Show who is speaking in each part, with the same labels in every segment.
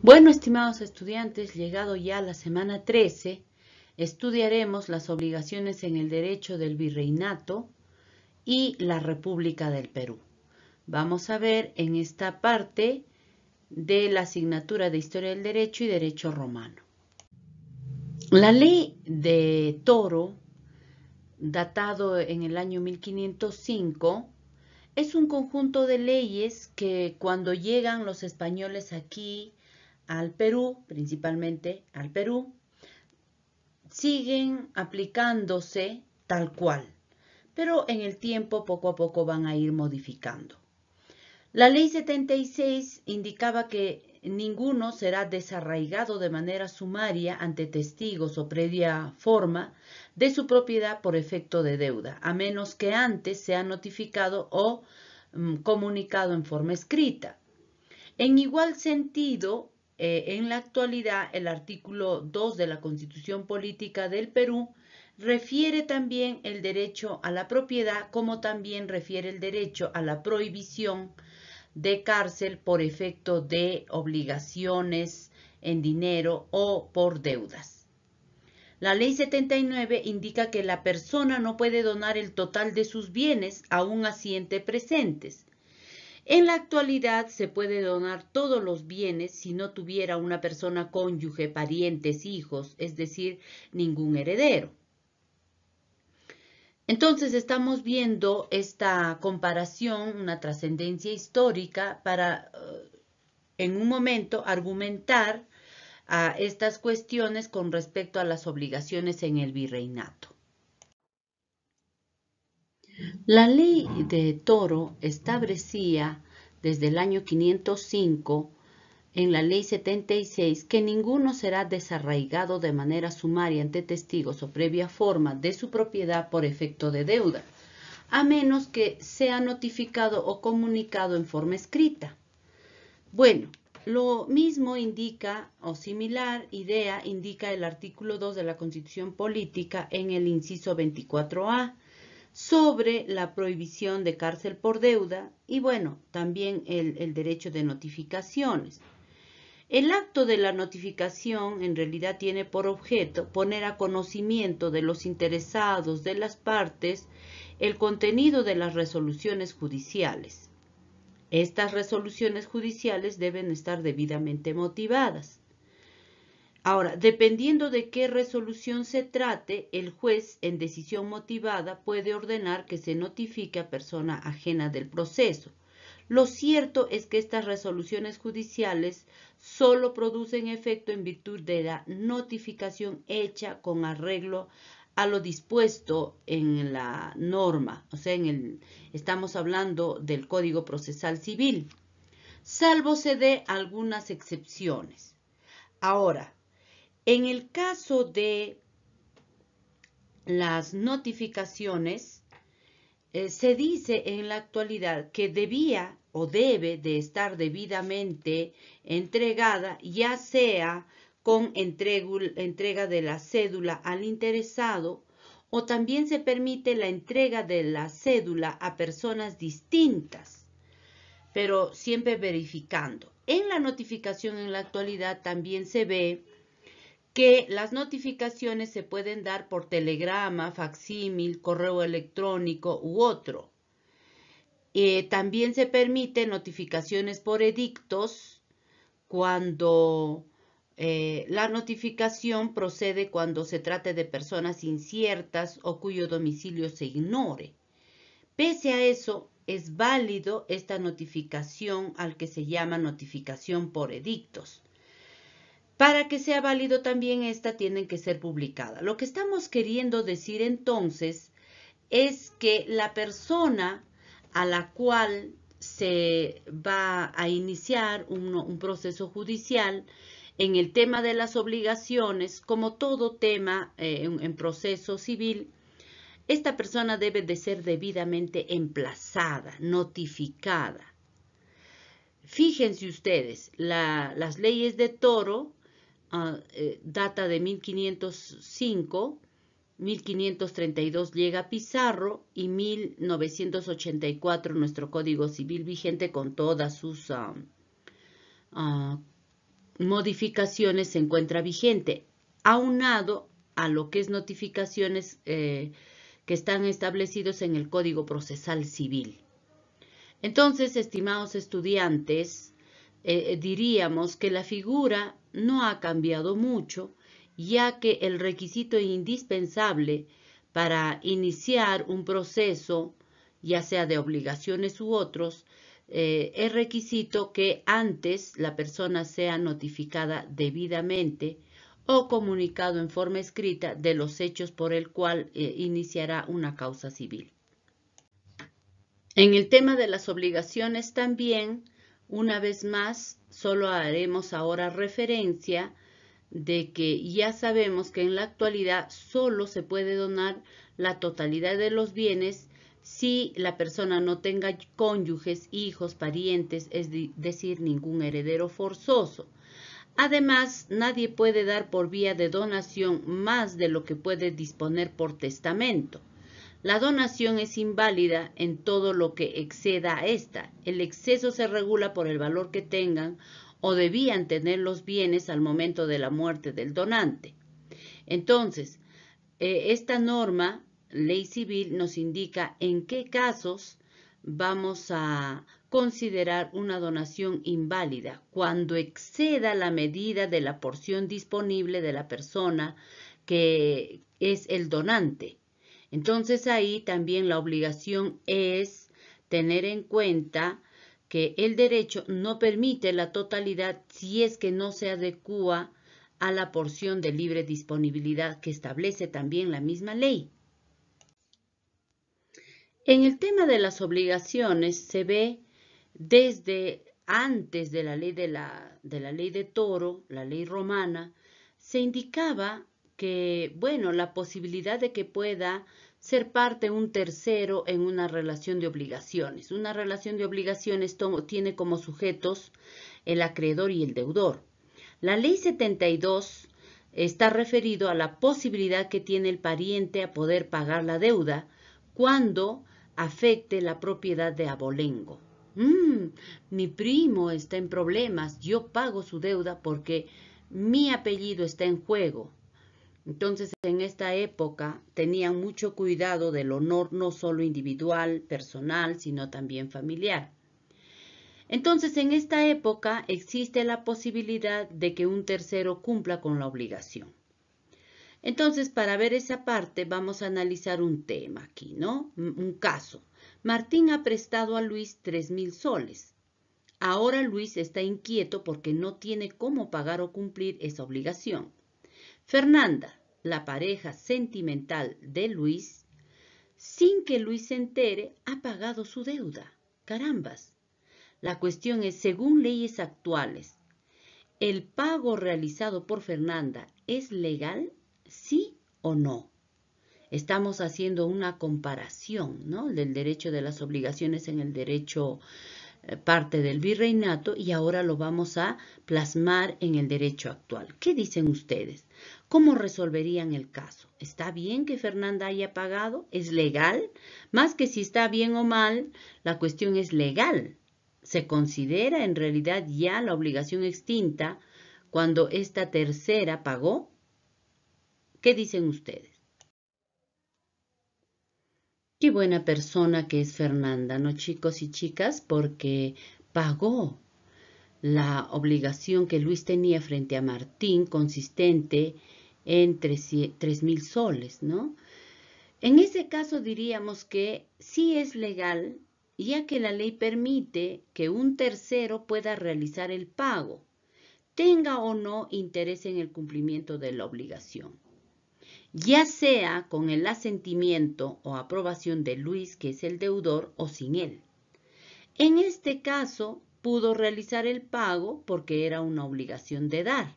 Speaker 1: Bueno, estimados estudiantes, llegado ya la semana 13, estudiaremos las obligaciones en el derecho del virreinato y la República del Perú. Vamos a ver en esta parte de la asignatura de Historia del Derecho y Derecho Romano. La ley de Toro, datado en el año 1505, es un conjunto de leyes que cuando llegan los españoles aquí al Perú, principalmente al Perú, siguen aplicándose tal cual, pero en el tiempo poco a poco van a ir modificando. La ley 76 indicaba que ninguno será desarraigado de manera sumaria ante testigos o previa forma de su propiedad por efecto de deuda, a menos que antes sea notificado o mm, comunicado en forma escrita. En igual sentido, eh, en la actualidad, el artículo 2 de la Constitución Política del Perú refiere también el derecho a la propiedad, como también refiere el derecho a la prohibición de cárcel por efecto de obligaciones en dinero o por deudas. La ley 79 indica que la persona no puede donar el total de sus bienes a un asiente presentes, en la actualidad se puede donar todos los bienes si no tuviera una persona cónyuge, parientes, hijos, es decir, ningún heredero. Entonces estamos viendo esta comparación, una trascendencia histórica para eh, en un momento argumentar a estas cuestiones con respecto a las obligaciones en el virreinato. La ley de Toro establecía desde el año 505 en la ley 76 que ninguno será desarraigado de manera sumaria ante testigos o previa forma de su propiedad por efecto de deuda, a menos que sea notificado o comunicado en forma escrita. Bueno, lo mismo indica o similar idea indica el artículo 2 de la Constitución Política en el inciso 24A sobre la prohibición de cárcel por deuda y bueno, también el, derecho de notificaciones. El acto de la notificación en realidad tiene por objeto poner a conocimiento de los interesados de las partes el contenido de las resoluciones judiciales. Estas resoluciones judiciales deben estar debidamente motivadas. Ahora, dependiendo de qué resolución se trate, el juez, en decisión motivada, puede ordenar que se notifique a persona ajena del proceso. Lo cierto es que estas resoluciones judiciales solo producen efecto en virtud de la notificación hecha con arreglo a lo dispuesto en la norma, o sea, en el, estamos hablando del Código Procesal Civil, salvo se dé algunas excepciones. Ahora, en el caso de las notificaciones, eh, se dice en la actualidad que debía o debe de estar debidamente entregada, ya sea con entrega de la cédula al interesado o también se permite la entrega de la cédula a personas distintas, pero siempre verificando. En la notificación en la actualidad también se ve que las notificaciones se pueden dar por telegrama, facsímil, correo electrónico u otro. Eh, también se permiten notificaciones por edictos cuando eh, la notificación procede cuando se trate de personas inciertas o cuyo domicilio se ignore. Pese a eso, es válido esta notificación al que se llama notificación por edictos. Para que sea válido también esta tienen que ser publicada. Lo que estamos queriendo decir entonces es que la persona a la cual se va a iniciar un, proceso judicial en el tema de las obligaciones, como todo tema eh, en, proceso civil, esta persona debe de ser debidamente emplazada, notificada. Fíjense ustedes, las leyes de toro Ah, eh, data de 1505, 1532 llega Pizarro y 1984 nuestro Código Civil vigente con todas sus ah, ah, modificaciones se encuentra vigente, aunado a lo que es notificaciones eh, que están establecidos en el Código Procesal Civil. Entonces, estimados estudiantes, eh, eh, diríamos que la figura no ha cambiado mucho, ya que el requisito indispensable para iniciar un proceso, ya sea de obligaciones u otros, eh, es requisito que antes la persona sea notificada debidamente o comunicado en forma escrita de los hechos por el cual iniciará una causa civil. En el tema de las obligaciones también una vez más, solo haremos ahora referencia de que ya sabemos que en la actualidad solo se puede donar la totalidad de los bienes si la persona no tenga cónyuges, hijos, parientes, es decir, ningún heredero forzoso. Además, nadie puede dar por vía de donación más de lo que puede disponer por testamento. La donación es inválida en todo lo que exceda a esta. El exceso se regula por el valor que tengan o debían tener los bienes al momento de la muerte del donante. Entonces, eh, esta norma, ley civil, nos indica en qué casos vamos a considerar una donación inválida cuando exceda la medida de la porción disponible de la persona que es el donante entonces ahí también la obligación es tener en cuenta que el derecho no permite la totalidad si es que no se adecua a la porción de libre disponibilidad que establece también la misma ley. En el tema de las obligaciones se ve desde antes de la ley de, la, de, la ley de Toro, la ley romana, se indicaba que, bueno, la posibilidad de que pueda ser parte un tercero en una relación de obligaciones. Una relación de obligaciones tiene como sujetos el acreedor y el deudor. La ley 72 está referido a la posibilidad que tiene el pariente a poder pagar la deuda cuando afecte la propiedad de abolengo. Mm, mi primo está en problemas, yo pago su deuda porque mi apellido está en juego. Entonces, en esta época tenían mucho cuidado del honor no solo individual, personal, sino también familiar. Entonces, en esta época existe la posibilidad de que un tercero cumpla con la obligación. Entonces, para ver esa parte, vamos a analizar un tema aquí, ¿no? Un caso. Martín ha prestado a Luis 3,000 mil soles. Ahora Luis está inquieto porque no tiene cómo pagar o cumplir esa obligación. Fernanda, la pareja sentimental de Luis, sin que Luis se entere, ha pagado su deuda. Carambas. La cuestión es, según leyes actuales, ¿el pago realizado por Fernanda es legal? ¿Sí o no? Estamos haciendo una comparación ¿no? del derecho de las obligaciones en el derecho eh, parte del virreinato y ahora lo vamos a plasmar en el derecho actual. ¿Qué dicen ustedes? ¿Cómo resolverían el caso? ¿Está bien que Fernanda haya pagado? ¿Es legal? Más que si está bien o mal, la cuestión es legal. Se considera en realidad ya la obligación extinta cuando esta tercera pagó. ¿Qué dicen ustedes? Qué buena persona que es Fernanda, ¿no chicos y chicas? Porque pagó la obligación que Luis tenía frente a Martín consistente en mil soles, ¿no? En ese caso diríamos que sí es legal, ya que la ley permite que un tercero pueda realizar el pago, tenga o no interés en el cumplimiento de la obligación. Ya sea con el asentimiento o aprobación de Luis, que es el deudor, o sin él. En este caso, pudo realizar el pago porque era una obligación de dar.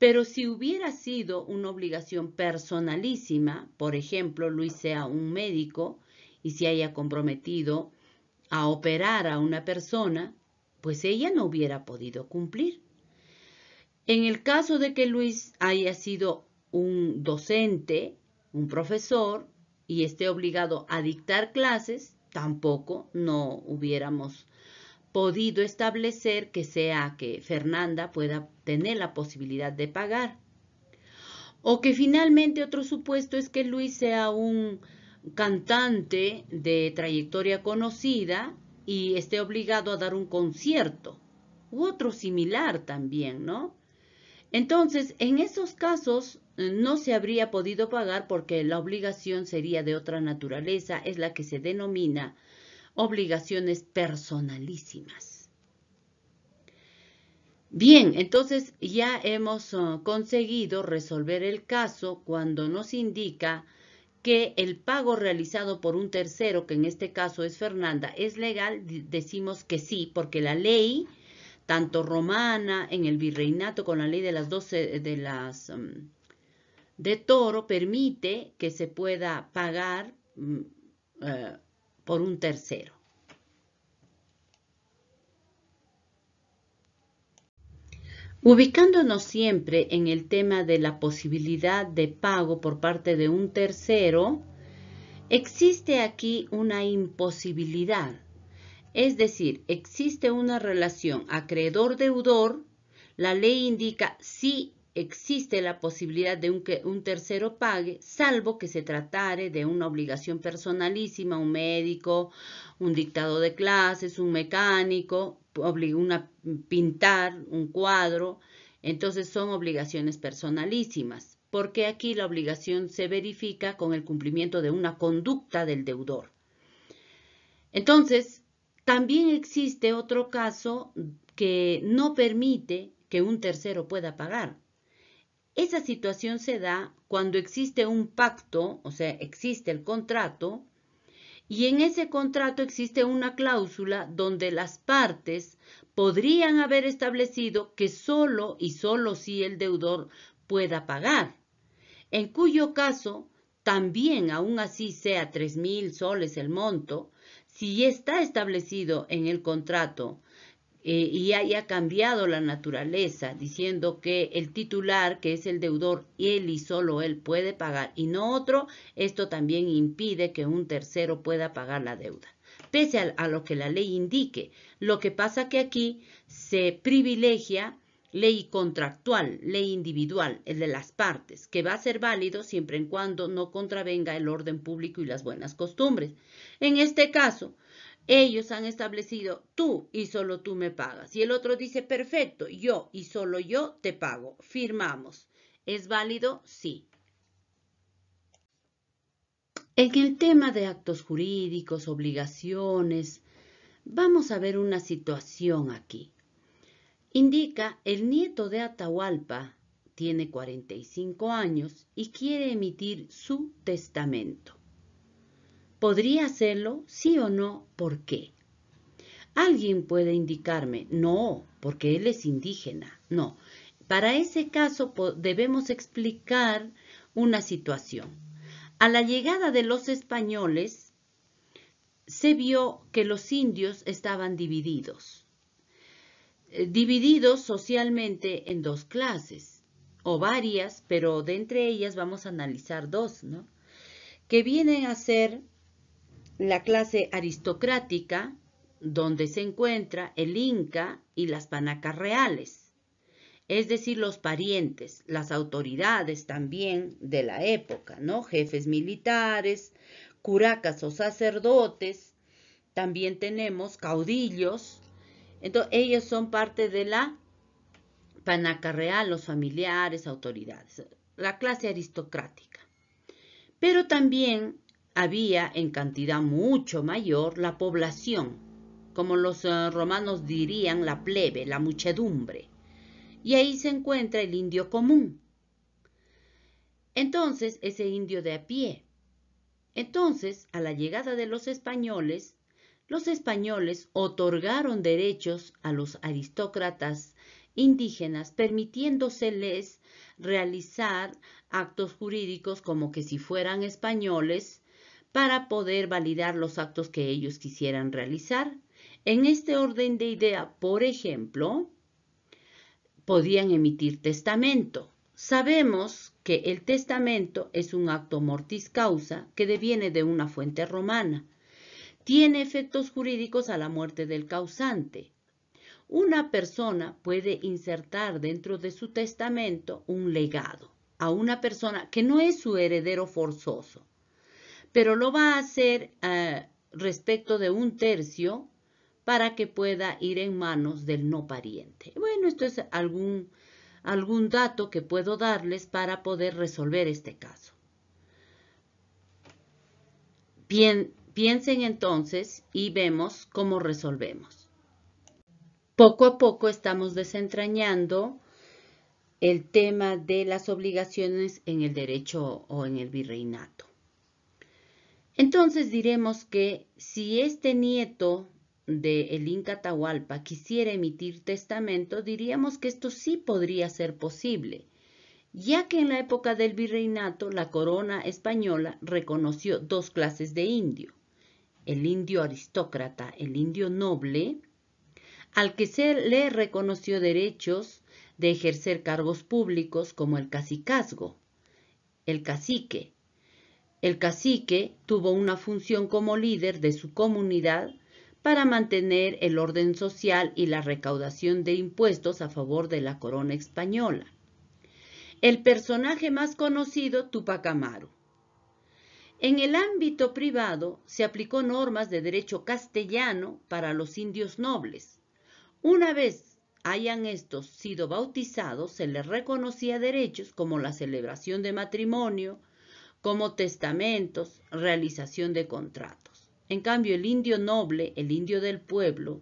Speaker 1: Pero si hubiera sido una obligación personalísima, por ejemplo, Luis sea un médico y se haya comprometido a operar a una persona, pues ella no hubiera podido cumplir. En el caso de que Luis haya sido un docente, un profesor, y esté obligado a dictar clases, tampoco no hubiéramos podido establecer que sea que Fernanda pueda tener la posibilidad de pagar. O que finalmente otro supuesto es que Luis sea un cantante de trayectoria conocida y esté obligado a dar un concierto u otro similar también, ¿no? Entonces, en esos casos eh, no se habría podido pagar porque la obligación sería de otra naturaleza, es la que se denomina obligaciones personalísimas. Bien, entonces ya hemos uh, conseguido resolver el caso cuando nos indica que el pago realizado por un tercero, que en este caso es Fernanda, es legal, decimos que sí, porque la ley, tanto romana, en el virreinato con la ley de las 12, de las... Um, de toro permite que se pueda pagar mm, eh, por un tercero. Ubicándonos siempre en el tema de la posibilidad de pago por parte de un tercero, existe aquí una imposibilidad. Es decir, existe una relación acreedor-deudor, la ley indica sí existe la posibilidad de un que un tercero pague, salvo que se tratare de una obligación personalísima, un médico, un dictado de clases, un mecánico, una, pintar un cuadro, entonces son obligaciones personalísimas, porque aquí la obligación se verifica con el cumplimiento de una conducta del deudor. Entonces, también existe otro caso que no permite que un tercero pueda pagar. Esa situación se da cuando existe un pacto, o sea, existe el contrato, y en ese contrato existe una cláusula donde las partes podrían haber establecido que solo y solo si el deudor pueda pagar, en cuyo caso también aún así sea 3,000 mil soles el monto, si está establecido en el contrato eh, y haya cambiado la naturaleza, diciendo que el titular, que es el deudor, él y solo él puede pagar y no otro, esto también impide que un tercero pueda pagar la deuda, pese a, lo que la ley indique. Lo que pasa que aquí se privilegia ley contractual, ley individual, el de las partes, que va a ser válido siempre en cuando no contravenga el orden público y las buenas costumbres. En este caso, ellos han establecido tú y solo tú me pagas. Y el otro dice, perfecto, yo y solo yo te pago. Firmamos. ¿Es válido? Sí. En el tema de actos jurídicos, obligaciones, vamos a ver una situación aquí. Indica, el nieto de Atahualpa tiene 45 años y quiere emitir su testamento. ¿Podría hacerlo? Sí o no. ¿Por qué? Alguien puede indicarme, no, porque él es indígena. No. Para ese caso debemos explicar una situación. A la llegada de los españoles, se vio que los indios estaban divididos, eh, divididos socialmente en dos clases, o varias, pero de entre ellas vamos a analizar dos, ¿no? Que vienen a ser la clase aristocrática, donde se encuentra el Inca y las panacas reales, es decir, los parientes, las autoridades también de la época, ¿no? Jefes militares, curacas o sacerdotes, también tenemos caudillos, entonces ellos son parte de la panaca real, los familiares, autoridades, la clase aristocrática. Pero también había en cantidad mucho mayor la población, como los eh, romanos dirían la plebe, la muchedumbre. Y ahí se encuentra el indio común. Entonces, ese indio de a pie. Entonces, a la llegada de los españoles, los españoles otorgaron derechos a los aristócratas indígenas, permitiéndoseles realizar actos jurídicos como que si fueran españoles para poder validar los actos que ellos quisieran realizar. En este orden de idea, por ejemplo, podían emitir testamento. Sabemos que el testamento es un acto mortis causa que deviene de una fuente romana. Tiene efectos jurídicos a la muerte del causante. Una persona puede insertar dentro de su testamento un legado a una persona que no es su heredero forzoso pero lo va a hacer eh, respecto de un tercio para que pueda ir en manos del no pariente. Bueno, esto es algún, algún dato que puedo darles para poder resolver este caso. Bien, piensen entonces y vemos cómo resolvemos. Poco a poco estamos desentrañando el tema de las obligaciones en el derecho o en el virreinato. Entonces diremos que si este nieto de el Inca Tahualpa quisiera emitir testamento, diríamos que esto sí podría ser posible, ya que en la época del virreinato la corona española reconoció dos clases de indio, el indio aristócrata, el indio noble, al que se le reconoció derechos de ejercer cargos públicos como el cacicazgo, el cacique, el cacique tuvo una función como líder de su comunidad para mantener el orden social y la recaudación de impuestos a favor de la corona española. El personaje más conocido, Tupac Amaru. En el ámbito privado se aplicó normas de derecho castellano para los indios nobles. Una vez hayan estos sido bautizados, se les reconocía derechos como la celebración de matrimonio, como testamentos, realización de contratos. En cambio, el indio noble, el indio del pueblo,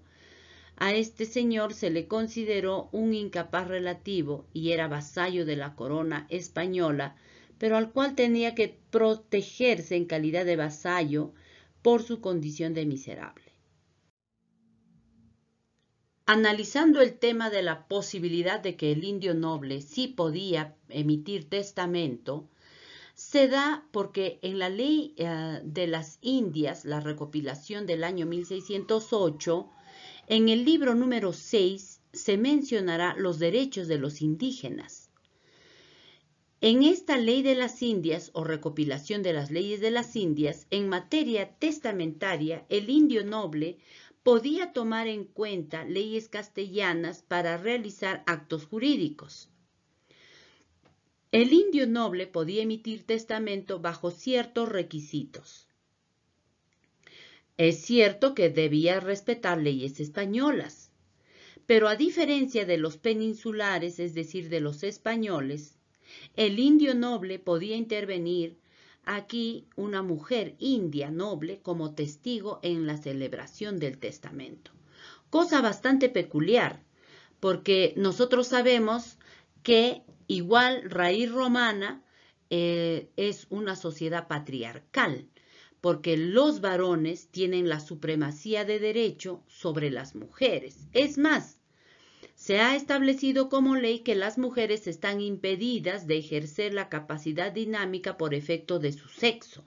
Speaker 1: a este señor se le consideró un incapaz relativo y era vasallo de la corona española, pero al cual tenía que protegerse en calidad de vasallo por su condición de miserable. Analizando el tema de la posibilidad de que el indio noble sí podía emitir testamento, se da porque en la ley eh, de las Indias, la recopilación del año 1608, en el libro número 6 se mencionará los derechos de los indígenas. En esta ley de las Indias o recopilación de las leyes de las Indias, en materia testamentaria, el indio noble podía tomar en cuenta leyes castellanas para realizar actos jurídicos. El indio noble podía emitir testamento bajo ciertos requisitos. Es cierto que debía respetar leyes españolas, pero a diferencia de los peninsulares, es decir, de los españoles, el indio noble podía intervenir aquí una mujer india noble como testigo en la celebración del testamento. Cosa bastante peculiar, porque nosotros sabemos que Igual, raíz romana eh, es una sociedad patriarcal, porque los varones tienen la supremacía de derecho sobre las mujeres. Es más, se ha establecido como ley que las mujeres están impedidas de ejercer la capacidad dinámica por efecto de su sexo.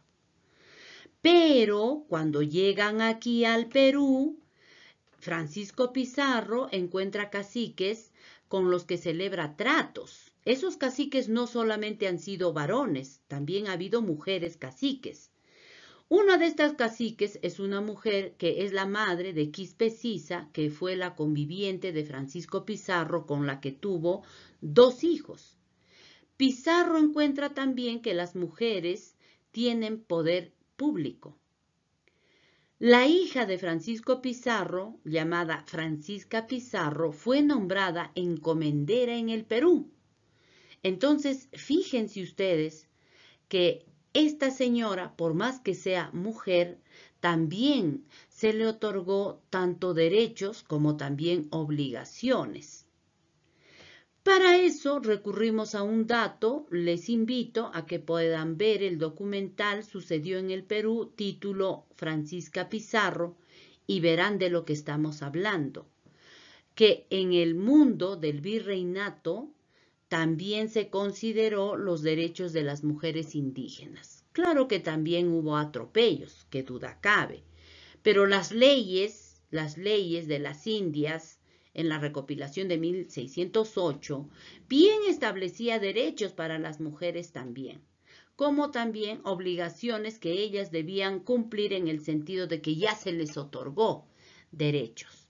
Speaker 1: Pero cuando llegan aquí al Perú, Francisco Pizarro encuentra caciques con los que celebra tratos. Esos caciques no solamente han sido varones, también ha habido mujeres caciques. Una de estas caciques es una mujer que es la madre de Quispe Cisa, que fue la conviviente de Francisco Pizarro con la que tuvo dos hijos. Pizarro encuentra también que las mujeres tienen poder público. La hija de Francisco Pizarro, llamada Francisca Pizarro, fue nombrada encomendera en el Perú. Entonces, fíjense ustedes que esta señora, por más que sea mujer, también se le otorgó tanto derechos como también obligaciones. Para eso recurrimos a un dato, les invito a que puedan ver el documental Sucedió en el Perú, título Francisca Pizarro, y verán de lo que estamos hablando, que en el mundo del virreinato también se consideró los derechos de las mujeres indígenas. Claro que también hubo atropellos, que duda cabe, pero las leyes, las leyes de las Indias en la recopilación de 1608, bien establecía derechos para las mujeres también, como también obligaciones que ellas debían cumplir en el sentido de que ya se les otorgó derechos.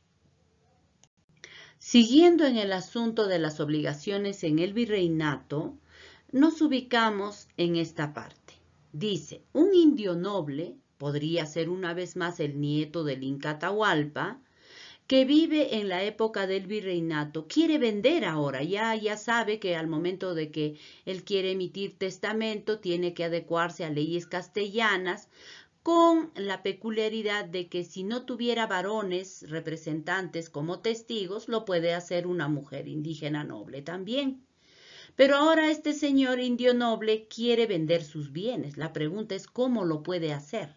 Speaker 1: Siguiendo en el asunto de las obligaciones en el virreinato, nos ubicamos en esta parte. Dice, un indio noble, podría ser una vez más el nieto del Inca que vive en la época del virreinato, quiere vender ahora, ya, ya sabe que al momento de que él quiere emitir testamento tiene que adecuarse a leyes castellanas con la peculiaridad de que si no tuviera varones representantes como testigos, lo puede hacer una mujer indígena noble también. Pero ahora este señor indio noble quiere vender sus bienes. La pregunta es cómo lo puede hacer.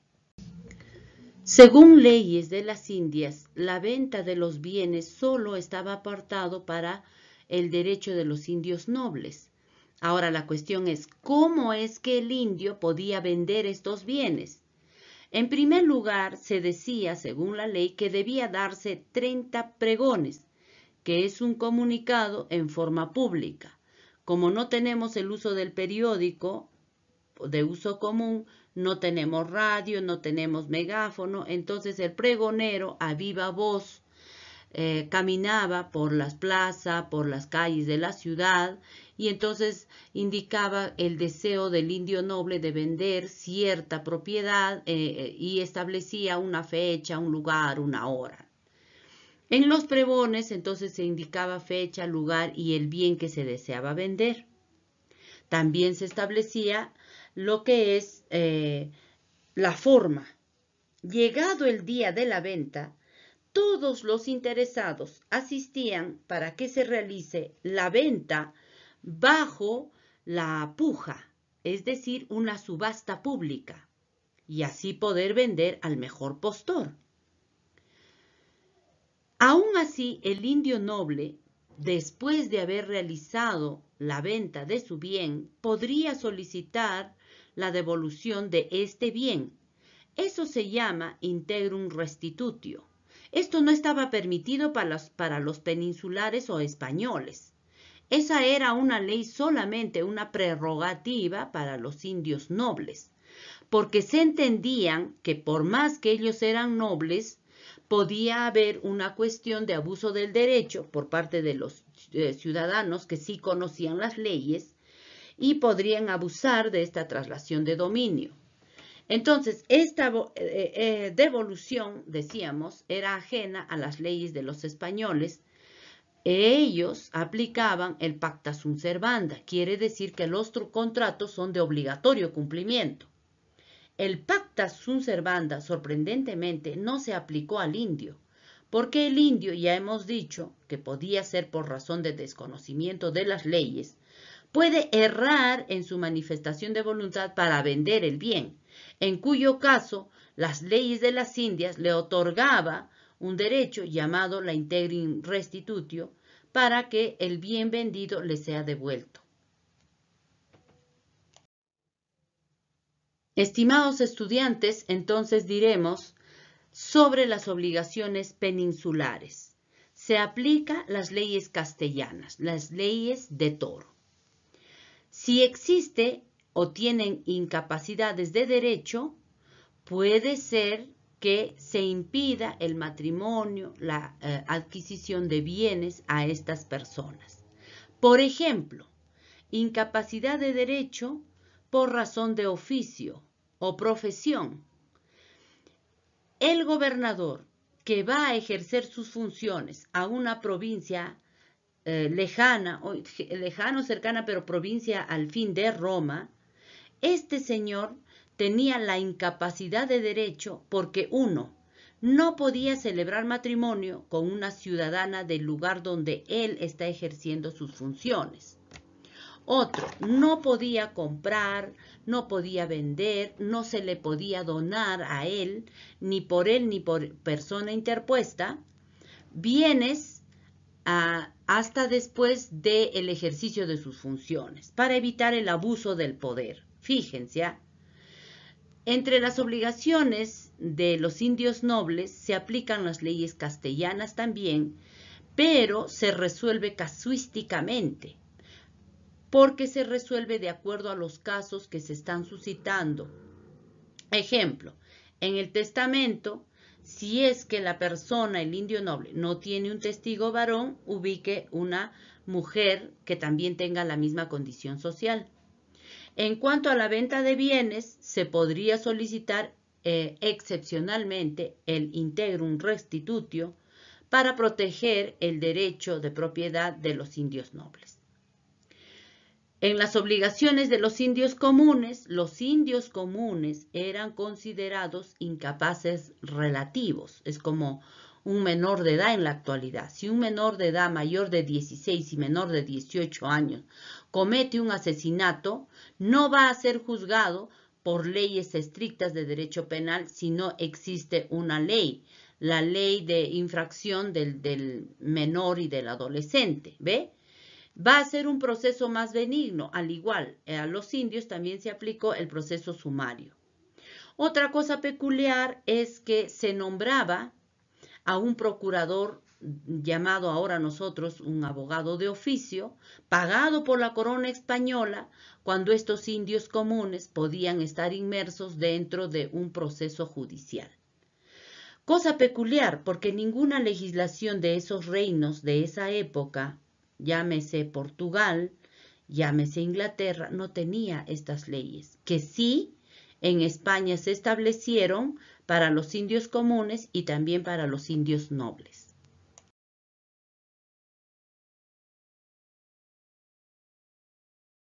Speaker 1: Según leyes de las Indias, la venta de los bienes solo estaba apartado para el derecho de los indios nobles. Ahora la cuestión es, ¿cómo es que el indio podía vender estos bienes? En primer lugar, se decía, según la ley, que debía darse 30 pregones, que es un comunicado en forma pública. Como no tenemos el uso del periódico de uso común, no tenemos radio, no tenemos megáfono, entonces el pregonero a viva voz eh, caminaba por las plazas, por las calles de la ciudad, y entonces indicaba el deseo del indio noble de vender cierta propiedad eh, eh, y establecía una fecha, un lugar, una hora. En los prebones, entonces se indicaba fecha, lugar y el bien que se deseaba vender. También se establecía lo que es la forma. Llegado el día de la venta, todos los interesados asistían para que se realice la venta bajo la puja, es decir, una subasta pública, y así poder vender al mejor postor. Aún así, el indio noble, después de haber realizado la venta de su bien, podría solicitar la devolución de este bien. Eso se llama integrum restitutio. Esto no estaba permitido para los, peninsulares o españoles. Esa era una ley solamente una prerrogativa para los indios nobles, porque se entendían que por más que ellos eran nobles, podía haber una cuestión de abuso del derecho por parte de los eh, ciudadanos que sí conocían las leyes y podrían abusar de esta traslación de dominio. Entonces, esta eh, eh, eh, devolución, decíamos, era ajena a las leyes de los españoles. Ellos aplicaban el pacta sunt servanda, quiere decir que los contratos son de obligatorio cumplimiento. El pacta sunt servanda, sorprendentemente, no se aplicó al indio, porque el indio, ya hemos dicho, que podía ser por razón de desconocimiento de las leyes, puede errar en su manifestación de voluntad para vender el bien, en cuyo caso las leyes de las Indias le otorgaba un derecho llamado la integrin restitutio para que el bien vendido le sea devuelto. Estimados estudiantes, entonces diremos sobre las obligaciones peninsulares. Se aplica las leyes castellanas, las leyes de toro. Si existe o tienen incapacidades de derecho, puede ser que se impida el matrimonio, la eh, adquisición de bienes a estas personas. Por ejemplo, incapacidad de derecho por razón de oficio o profesión. El gobernador que va a ejercer sus funciones a una provincia eh, lejana, o, lejano, cercana, pero provincia al fin de Roma, este señor tenía la incapacidad de derecho porque uno, no podía celebrar matrimonio con una ciudadana del lugar donde él está ejerciendo sus funciones. Otro, no podía comprar, no podía vender, no se le podía donar a él, ni por él ni por persona interpuesta, bienes ah, hasta después del ejercicio de sus funciones, para evitar el abuso del poder. Fíjense, ¿ah? Entre las obligaciones de los indios nobles se aplican las leyes castellanas también, pero se resuelve casuísticamente, porque se resuelve de acuerdo a los casos que se están suscitando. Ejemplo, en el testamento, si es que la persona, el indio noble, no tiene un testigo varón, ubique una mujer que también tenga la misma condición social. En cuanto a la venta de bienes, se podría solicitar eh, excepcionalmente el integrum restitutio para proteger el derecho de propiedad de los indios nobles. En las obligaciones de los indios comunes, los indios comunes eran considerados incapaces relativos. Es como un menor de edad en la actualidad. Si un menor de edad mayor de 16 y menor de 18 años comete un asesinato, no va a ser juzgado por leyes estrictas de derecho penal si no existe una ley, la ley de infracción del, del menor y del adolescente, ¿ve? Va a ser un proceso más benigno, al igual eh, a los indios también se aplicó el proceso sumario. Otra cosa peculiar es que se nombraba a un procurador llamado ahora nosotros un abogado de oficio, pagado por la corona española, cuando estos indios comunes podían estar inmersos dentro de un proceso judicial. Cosa peculiar, porque ninguna legislación de esos reinos de esa época, llámese Portugal, llámese Inglaterra, no tenía estas leyes, que sí en España se establecieron para los indios comunes y también para los indios nobles.